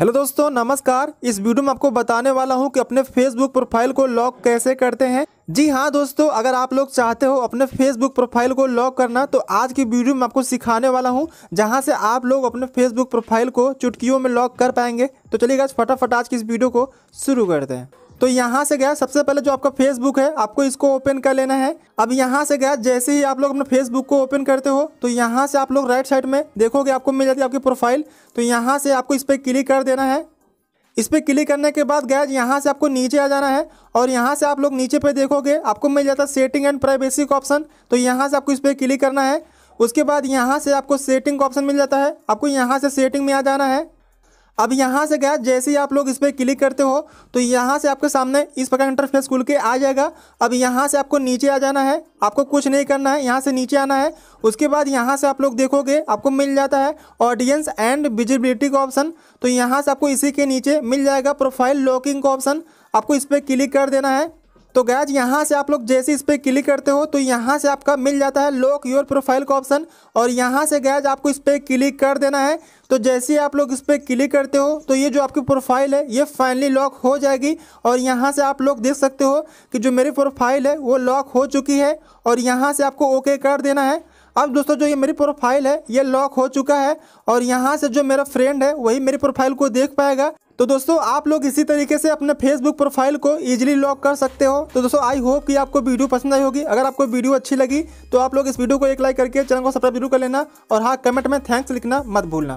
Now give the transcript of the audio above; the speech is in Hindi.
हेलो दोस्तों नमस्कार इस वीडियो में आपको बताने वाला हूं कि अपने फेसबुक प्रोफाइल को लॉक कैसे करते हैं जी हाँ दोस्तों अगर आप लोग चाहते हो अपने फेसबुक प्रोफाइल को लॉक करना तो आज की वीडियो में आपको सिखाने वाला हूँ जहाँ से आप लोग अपने फेसबुक प्रोफाइल को चुटकियों में लॉक कर पाएंगे तो चलिए आज फटाफट आज की इस वीडियो को शुरू करते हैं तो यहाँ से गया सबसे पहले जो आपका फेसबुक है आपको इसको ओपन कर लेना है अब यहाँ से गया जैसे ही आप लोग अपने फेसबुक को ओपन करते हो तो यहाँ से आप लोग राइट साइड में देखोगे आपको मिल जाती है आपकी प्रोफाइल तो यहाँ से आपको इस पर क्लिक कर देना है इस पर क्लिक करने के बाद गैज यहाँ से आपको नीचे आ जाना है और यहाँ से आप लोग नीचे पे देखोगे आपको मिल जाता है सेटिंग एंड प्राइवेसी का ऑप्शन तो यहाँ से आपको इस पर क्लिक करना है उसके बाद यहाँ से आपको सेटिंग का ऑप्शन मिल जाता है आपको यहाँ से सेटिंग में आ जाना है अब यहाँ से गया जैसे ही आप लोग इस पर क्लिक करते हो तो यहाँ से आपके सामने इस प्रकार इंटरफेस खुल के आ जाएगा अब यहाँ से आपको नीचे आ जाना है आपको कुछ नहीं करना है यहाँ से नीचे आना है उसके बाद यहाँ से आप लोग देखोगे आपको मिल जाता है ऑडियंस एंड विजिबिलिटी का ऑप्शन तो यहाँ से आपको इसी के नीचे मिल जाएगा प्रोफाइल लॉकिंग का ऑप्शन आपको इस पर क्लिक कर देना है तो गैज यहाँ से आप लोग जैसे इस पर क्लिक करते हो तो यहाँ से आपका मिल जाता है लॉक योर प्रोफाइल का ऑप्शन और यहाँ से गैज आपको इस पर क्लिक कर देना है तो जैसे ही आप लोग इस पर क्लिक करते हो तो ये जो आपकी प्रोफाइल है ये फाइनली लॉक हो जाएगी और यहाँ से आप लोग देख सकते हो कि जो मेरी प्रोफाइल है वो लॉक हो चुकी है और यहाँ से आपको ओके कर देना है अब दोस्तों जो ये मेरी प्रोफाइल है ये लॉक हो चुका है और यहाँ से जो मेरा फ्रेंड है वही मेरी प्रोफाइल को देख पाएगा तो दोस्तों आप लोग इसी तरीके से अपने फेसबुक प्रोफाइल को इजीली लॉक कर सकते हो तो दोस्तों आई होप कि आपको वीडियो पसंद आई होगी अगर आपको वीडियो अच्छी लगी तो आप लोग इस वीडियो को एक लाइक करके चैनल को सब्सक्राइब जरूर कर लेना और हाँ कमेंट में थैंक्स लिखना मत भूलना